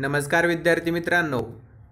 नमस्कार विद्यार्थी मित्रांनो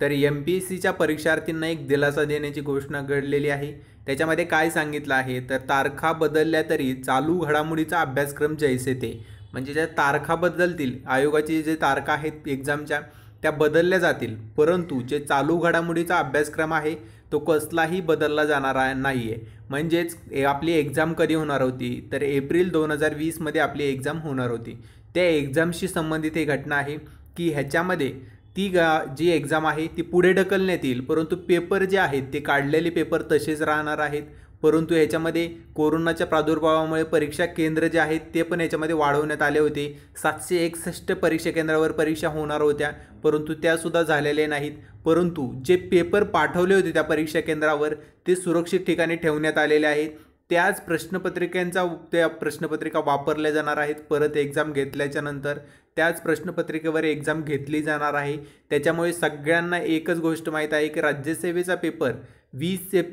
तर एम पी एस सीच्या परीक्षार्थींना एक दिलासा देण्याची घोषणा घडलेली आहे त्याच्यामध्ये काय सांगितलं आहे तर तारखा बदलल्या तरी चालू घडामोडीचा अभ्यासक्रम जैसे ते म्हणजे ज्या तारखा बदलतील आयोगाची जे तारखा आहेत एक्झामच्या त्या बदलल्या जातील परंतु जे चालू घडामोडीचा अभ्यासक्रम आहे तो कसलाही बदलला जाणार नाही आहे म्हणजेच आपली एक्झाम कधी होणार होती तर एप्रिल दोन हजार वीसमध्ये आपली एक्झाम होणार होती त्या एक्झामशी संबंधित ही घटना आहे की ह्याच्यामध्ये ती गा जी एक्झाम आहे ती पुढे ढकलण्यात येईल परंतु पेपर जे आहेत ते काढलेले पेपर तसेच राहणार आहेत परंतु ह्याच्यामध्ये कोरोनाच्या प्रादुर्भावामुळे परीक्षा केंद्र जे आहेत ते पण याच्यामध्ये वाढवण्यात आले होते सातशे एकसष्ट परीक्षा केंद्रावर परीक्षा होणार होत्या परंतु त्यासुद्धा झालेल्या नाहीत परंतु जे पेपर पाठवले होते त्या परीक्षा केंद्रावर ते सुरक्षित ठिकाणी ठेवण्यात आलेले आहेत त्याच प्रश्नपत्रिकांचा त्या प्रश्नपत्रिका वापरल्या जाणार आहेत परत एक्झाम घेतल्याच्या नंतर त्याच प्रश्नपत्रिकेवर एक्झाम घेतली जाणार आहे त्याच्यामुळे सगळ्यांना एकच गोष्ट माहीत आहे की राज्यसेवेचा पेपर वीस एप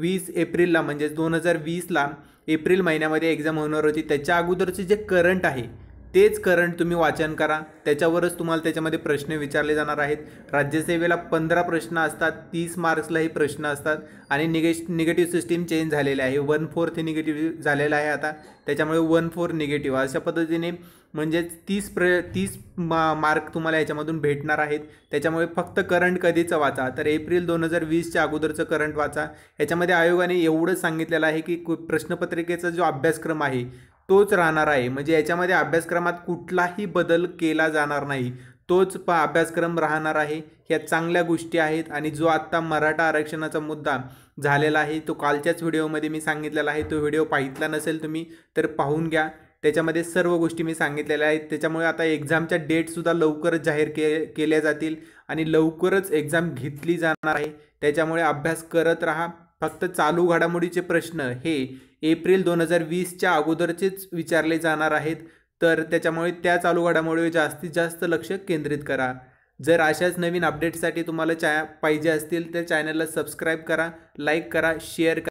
वीस एप्रिलला म्हणजेच दोन हजार वीसला एप्रिल महिन्यामध्ये एक्झाम होणार होती त्याच्या अगोदरचे जे करंट आहे तेच करंट तुम्ही वाचन करा त्याच्यावरच तुम्हाला त्याच्यामध्ये प्रश्न विचारले जाणार आहेत राज्यसेवेला पंधरा प्रश्न असतात तीस मार्क्सलाही प्रश्न असतात आणि निगे निगेटिव्ह सिस्टीम चेंज झालेली आहे वन फोर्थ हे निगेटिव्ह झालेला आहे आता त्याच्यामुळे वन फोर निगेटिव्ह अशा पद्धतीने म्हणजेच तीस प्र तीस मा मार्क तुम्हाला याच्यामधून भेटणार आहेत त्याच्यामुळे फक्त करंट कधीचं वाचा तर एप्रिल दोन हजार वीसच्या अगोदरचं करंट वाचा याच्यामध्ये आयोगाने एवढं सांगितलेलं आहे की प्रश्नपत्रिकेचा जो अभ्यासक्रम आहे तोच राहणार आहे म्हणजे याच्यामध्ये अभ्यासक्रमात कुठलाही बदल केला जाणार नाही तोच प अभ्यासक्रम राहणार आहे ह्या चांगल्या गोष्टी आहेत आणि जो आत्ता मराठा आरक्षणाचा मुद्दा झालेला आहे तो कालच्याच व्हिडिओमध्ये मी सांगितलेला आहे तो व्हिडिओ पाहितला नसेल तुम्ही तर पाहून घ्या त्याच्यामध्ये सर्व गोष्टी मी सांगितलेल्या आहेत त्याच्यामुळे आता एक्झामच्या डेटसुद्धा लवकरच जाहीर के केल्या जातील आणि लवकरच एक्झाम घेतली जाणार आहे त्याच्यामुळे अभ्यास करत राहा फक्त चालू घडामोडीचे प्रश्न हे एप्रिल दोन हजार वीसच्या अगोदरचेच विचारले जाणार आहेत तर त्याच्यामुळे त्या चालू घडामोडीवर जास्तीत जास्त लक्ष केंद्रित करा जर अशाच नवीन अपडेटसाठी तुम्हाला चॅ पाहिजे असतील तर चॅनलला सबस्क्राईब करा लाईक करा शेअर करा